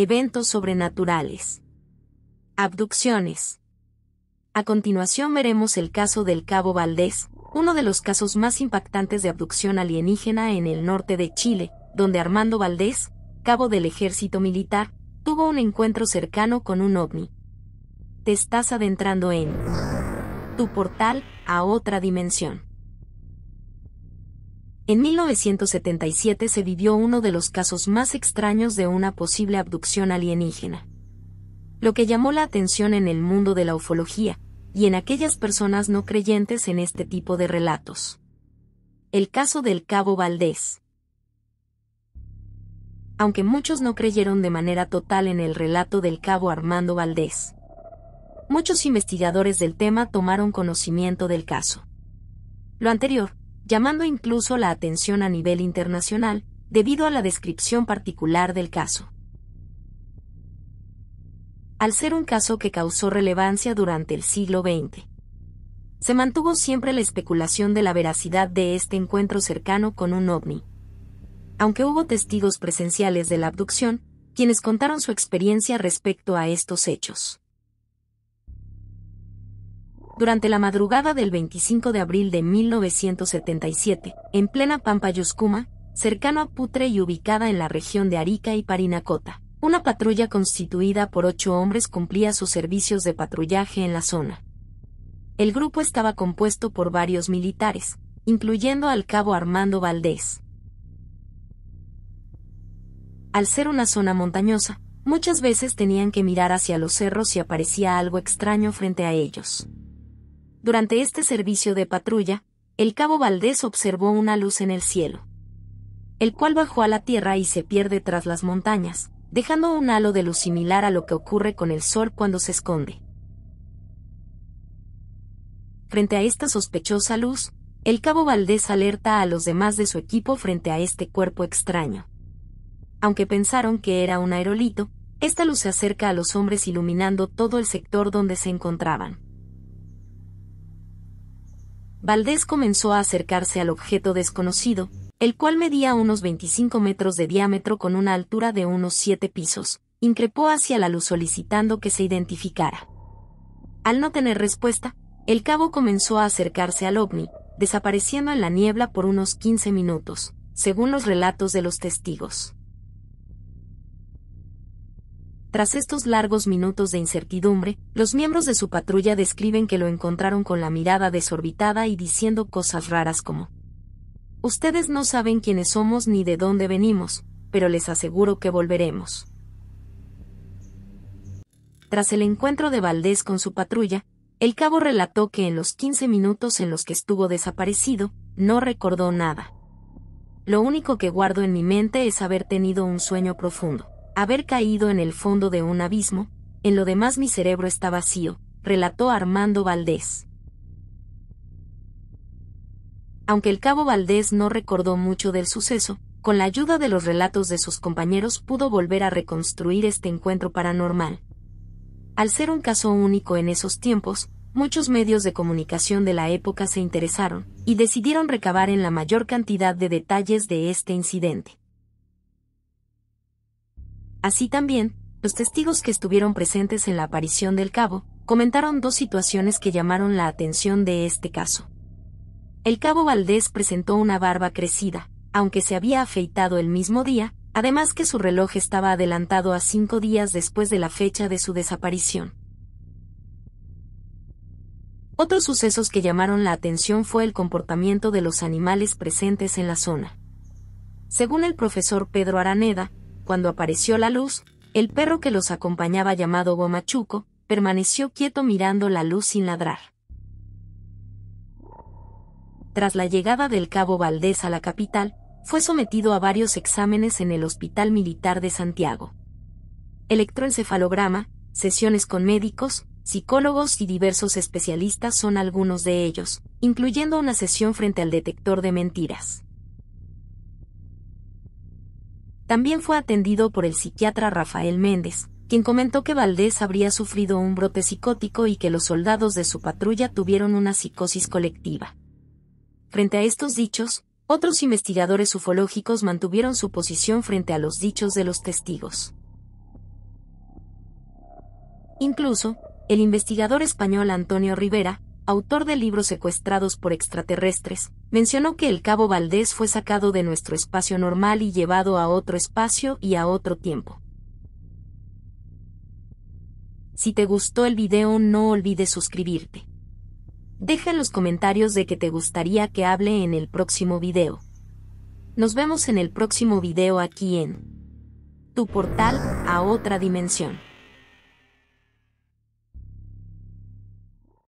Eventos sobrenaturales. Abducciones. A continuación veremos el caso del Cabo Valdés, uno de los casos más impactantes de abducción alienígena en el norte de Chile, donde Armando Valdés, cabo del ejército militar, tuvo un encuentro cercano con un ovni. Te estás adentrando en tu portal a otra dimensión. En 1977 se vivió uno de los casos más extraños de una posible abducción alienígena. Lo que llamó la atención en el mundo de la ufología, y en aquellas personas no creyentes en este tipo de relatos. El caso del Cabo Valdés. Aunque muchos no creyeron de manera total en el relato del Cabo Armando Valdés, muchos investigadores del tema tomaron conocimiento del caso. Lo anterior, llamando incluso la atención a nivel internacional, debido a la descripción particular del caso. Al ser un caso que causó relevancia durante el siglo XX, se mantuvo siempre la especulación de la veracidad de este encuentro cercano con un ovni. Aunque hubo testigos presenciales de la abducción, quienes contaron su experiencia respecto a estos hechos. Durante la madrugada del 25 de abril de 1977, en plena Pampa Yuscuma, cercano a Putre y ubicada en la región de Arica y Parinacota, una patrulla constituida por ocho hombres cumplía sus servicios de patrullaje en la zona. El grupo estaba compuesto por varios militares, incluyendo al cabo Armando Valdés. Al ser una zona montañosa, muchas veces tenían que mirar hacia los cerros si aparecía algo extraño frente a ellos. Durante este servicio de patrulla, el cabo Valdés observó una luz en el cielo, el cual bajó a la tierra y se pierde tras las montañas, dejando un halo de luz similar a lo que ocurre con el sol cuando se esconde. Frente a esta sospechosa luz, el cabo Valdés alerta a los demás de su equipo frente a este cuerpo extraño. Aunque pensaron que era un aerolito, esta luz se acerca a los hombres iluminando todo el sector donde se encontraban. Valdés comenzó a acercarse al objeto desconocido, el cual medía unos 25 metros de diámetro con una altura de unos 7 pisos. Increpó hacia la luz solicitando que se identificara. Al no tener respuesta, el cabo comenzó a acercarse al ovni, desapareciendo en la niebla por unos 15 minutos, según los relatos de los testigos. Tras estos largos minutos de incertidumbre, los miembros de su patrulla describen que lo encontraron con la mirada desorbitada y diciendo cosas raras como Ustedes no saben quiénes somos ni de dónde venimos, pero les aseguro que volveremos. Tras el encuentro de Valdés con su patrulla, el cabo relató que en los 15 minutos en los que estuvo desaparecido, no recordó nada. Lo único que guardo en mi mente es haber tenido un sueño profundo haber caído en el fondo de un abismo, en lo demás mi cerebro está vacío, relató Armando Valdés. Aunque el cabo Valdés no recordó mucho del suceso, con la ayuda de los relatos de sus compañeros pudo volver a reconstruir este encuentro paranormal. Al ser un caso único en esos tiempos, muchos medios de comunicación de la época se interesaron y decidieron recabar en la mayor cantidad de detalles de este incidente. Así también, los testigos que estuvieron presentes en la aparición del cabo, comentaron dos situaciones que llamaron la atención de este caso. El cabo Valdés presentó una barba crecida, aunque se había afeitado el mismo día, además que su reloj estaba adelantado a cinco días después de la fecha de su desaparición. Otros sucesos que llamaron la atención fue el comportamiento de los animales presentes en la zona. Según el profesor Pedro Araneda, cuando apareció la luz, el perro que los acompañaba llamado Gomachuco, permaneció quieto mirando la luz sin ladrar. Tras la llegada del cabo Valdés a la capital, fue sometido a varios exámenes en el Hospital Militar de Santiago. Electroencefalograma, sesiones con médicos, psicólogos y diversos especialistas son algunos de ellos, incluyendo una sesión frente al detector de mentiras. También fue atendido por el psiquiatra Rafael Méndez, quien comentó que Valdés habría sufrido un brote psicótico y que los soldados de su patrulla tuvieron una psicosis colectiva. Frente a estos dichos, otros investigadores ufológicos mantuvieron su posición frente a los dichos de los testigos. Incluso, el investigador español Antonio Rivera, autor del libro Secuestrados por extraterrestres, mencionó que el Cabo Valdés fue sacado de nuestro espacio normal y llevado a otro espacio y a otro tiempo. Si te gustó el video no olvides suscribirte. Deja en los comentarios de que te gustaría que hable en el próximo video. Nos vemos en el próximo video aquí en tu portal a otra dimensión.